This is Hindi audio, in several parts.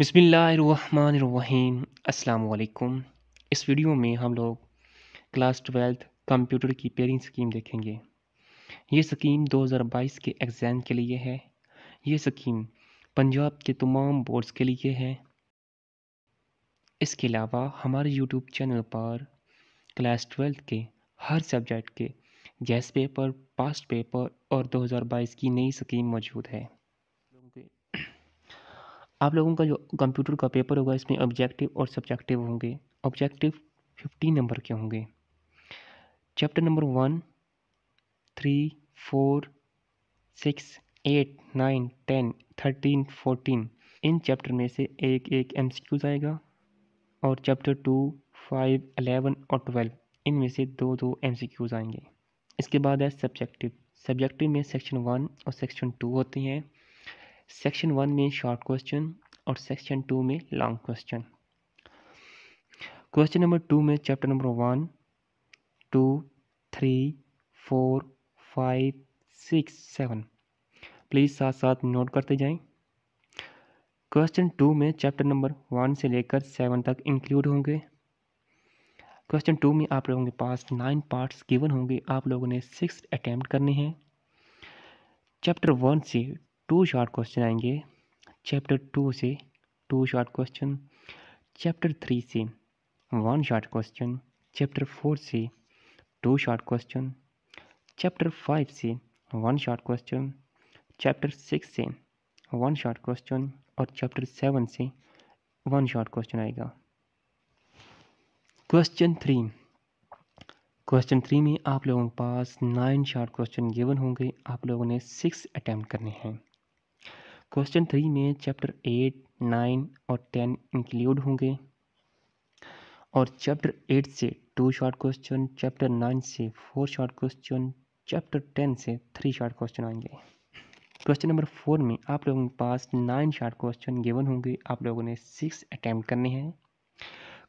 बसमीम् अल्लाम इस वीडियो में हम लोग क्लास ट्वेल्थ कंप्यूटर की पेयरिंग स्कीम देखेंगे ये स्कीम 2022 के एग्ज़ाम के लिए है ये स्कीम पंजाब के तमाम बोर्ड्स के लिए है इसके अलावा हमारे यूट्यूब चैनल पर क्लास ट्वेल्थ के हर सब्जेक्ट के गैस पेपर पास्ट पेपर और 2022 की नई स्कीम मौजूद है आप लोगों का जो कंप्यूटर का पेपर होगा इसमें ऑब्जेक्टिव और सब्जेक्टिव होंगे ऑब्जेक्टिव फिफ्टीन नंबर के होंगे chapter number one three four six eight nine ten thirteen fourteen इन चैप्टर में से एक एक एम आएगा और चैप्टर टू फाइव अलेवन और ट्वेल्व इनमें से दो दो एम आएंगे इसके बाद है सब्जेक्टिव सब्जेक्टिव में सेक्शन वन और सेक्शन टू होते हैं सेक्शन वन में शॉर्ट क्वेश्चन और सेक्शन टू में long question question number two में chapter number one two three four five six seven please साथ साथ नोट करते जाएं क्वेश्चन टू में चैप्टर नंबर वन से लेकर सेवन तक इंक्लूड होंगे क्वेश्चन टू में आप लोगों के पास नाइन पार्ट्स गिवन होंगे आप लोगों ने सिक्स अटैम्प्ट करने हैं चैप्टर वन से टू शॉर्ट क्वेश्चन आएंगे चैप्टर टू से two short question chapter three से one short question chapter four से two short question chapter five से one short question chapter six से वन शॉर्ट क्वेश्चन और चैप्टर सेवन से वन शॉर्ट क्वेश्चन आएगा क्वेश्चन थ्री क्वेश्चन थ्री में आप लोगों के पास नाइन शॉर्ट क्वेश्चन गिवन होंगे आप लोगों ने सिक्स अटैम्प्ट करने हैं क्वेश्चन थ्री में चैप्टर एट नाइन और टेन इंक्लूड होंगे और चैप्टर एट से two short question chapter nine से four short question chapter ten से थ्री शॉर्ट क्वेश्चन आएंगे क्वेश्चन नंबर फोर में आप लोगों के पास नाइन शॉर्ट क्वेश्चन गिवन होंगे आप लोगों ने सिक्स अटैम्प्ट करने हैं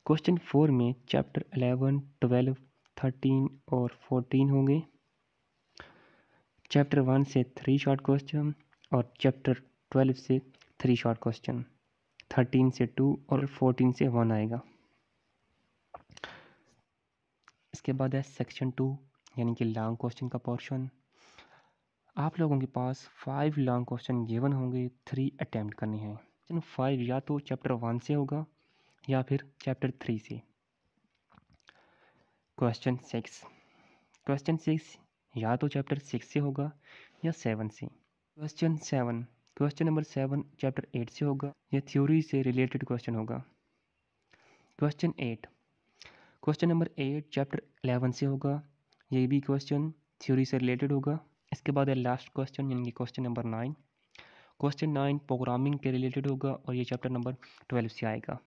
क्वेश्चन फोर में चैप्टर अलेवन ट्वेल्व थर्टीन और फोर्टीन होंगे चैप्टर वन से थ्री शॉर्ट क्वेश्चन और चैप्टर ट्वेल्व से थ्री शॉर्ट क्वेश्चन थर्टीन से टू और फोर्टीन से वन आएगा इसके बाद है सेक्शन टू यानी कि लॉन्ग क्वेश्चन का पोर्शन आप लोगों के पास फाइव लॉन्ग क्वेश्चन गिवन होंगे थ्री अटैम्प्ट करने हैं क्वेश्चन फाइव या तो चैप्टर वन से होगा या फिर चैप्टर थ्री से क्वेश्चन सिक्स क्वेश्चन सिक्स या तो चैप्टर सिक्स से होगा या सेवन से question seven question number seven chapter eight से होगा यह थ्योरी से रिलेटेड क्वेश्चन होगा question eight question number eight chapter eleven से होगा ये भी क्वेश्चन थ्योरी से रिलेटेड होगा इसके बाद है लास्ट क्वेश्चन यानी कि question number nine question nine programming के रिलेटेड होगा और ये चैप्टर नंबर ट्वेल्व से आएगा